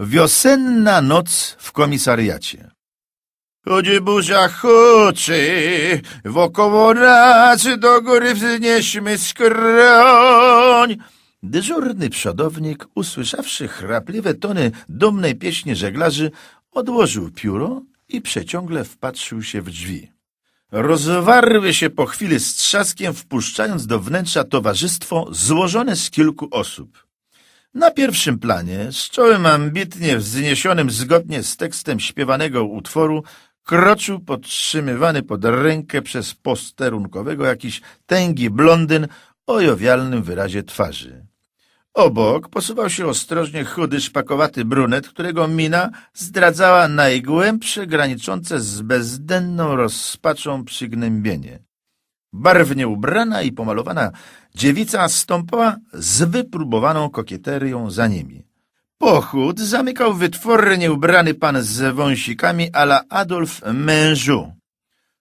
Wiosenna noc w komisariacie. Chodzi buzia choczy, wokoło nas do góry wznieśmy skroń. Dyżurny przodownik, usłyszawszy chrapliwe tony dumnej pieśni żeglarzy, odłożył pióro i przeciągle wpatrzył się w drzwi. Rozwarły się po chwili z trzaskiem, wpuszczając do wnętrza towarzystwo złożone z kilku osób. Na pierwszym planie, z czołem ambitnie wzniesionym zgodnie z tekstem śpiewanego utworu, kroczył podtrzymywany pod rękę przez posterunkowego jakiś tęgi blondyn o jowialnym wyrazie twarzy. Obok posuwał się ostrożnie chudy, szpakowaty brunet, którego mina zdradzała najgłębsze, graniczące z bezdenną rozpaczą przygnębienie. Barwnie ubrana i pomalowana dziewica stąpała z wypróbowaną kokieterią za nimi. Pochód zamykał wytwornie ubrany pan z wąsikami ala Adolf Mężu.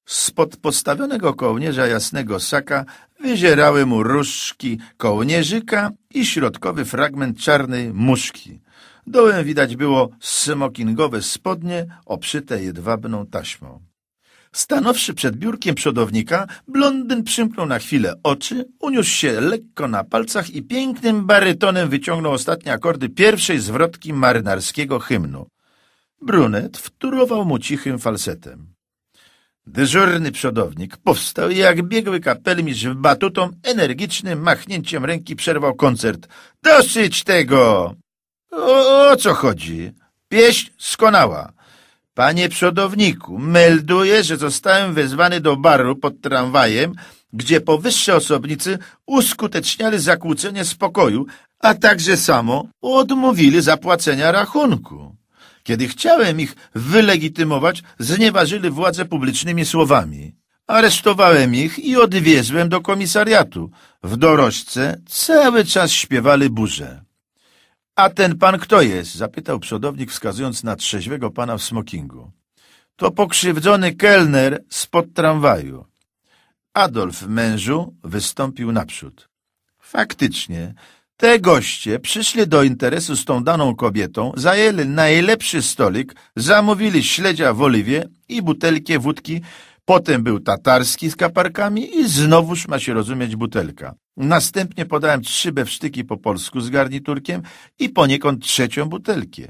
Spod postawionego kołnierza jasnego saka wyzierały mu różdżki kołnierzyka i środkowy fragment czarnej muszki. Dołem widać było smokingowe spodnie obszyte jedwabną taśmą. Stanowszy przed biurkiem przodownika, blondyn przymknął na chwilę oczy, uniósł się lekko na palcach i pięknym barytonem wyciągnął ostatnie akordy pierwszej zwrotki marynarskiego hymnu. Brunet wturował mu cichym falsetem. Dyżurny przodownik powstał i jak biegły kapelmistrz w batutą, energicznym machnięciem ręki przerwał koncert. Dosyć tego! O, o co chodzi? Pieśń skonała. Panie przodowniku, melduję, że zostałem wezwany do baru pod tramwajem, gdzie powyższe osobnicy uskuteczniali zakłócenie spokoju, a także samo odmówili zapłacenia rachunku. Kiedy chciałem ich wylegitymować, znieważyli władze publicznymi słowami. Aresztowałem ich i odwiezłem do komisariatu. W dorożce cały czas śpiewali burzę. — A ten pan kto jest? — zapytał przodownik, wskazując na trzeźwego pana w smokingu. — To pokrzywdzony kelner spod tramwaju. Adolf mężu wystąpił naprzód. — Faktycznie, te goście przyszli do interesu z tą daną kobietą, zajęli najlepszy stolik, zamówili śledzia w oliwie i butelkę wódki, Potem był tatarski z kaparkami i znowuż ma się rozumieć butelka. Następnie podałem trzy bewsztyki po polsku z garniturkiem i poniekąd trzecią butelkę.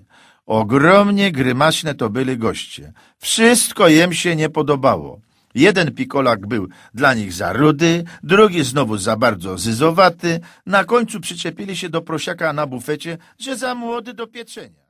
Ogromnie grymaśne to byli goście. Wszystko jem się nie podobało. Jeden pikolak był dla nich za rudy, drugi znowu za bardzo zyzowaty. Na końcu przyczepili się do prosiaka na bufecie, że za młody do pieczenia.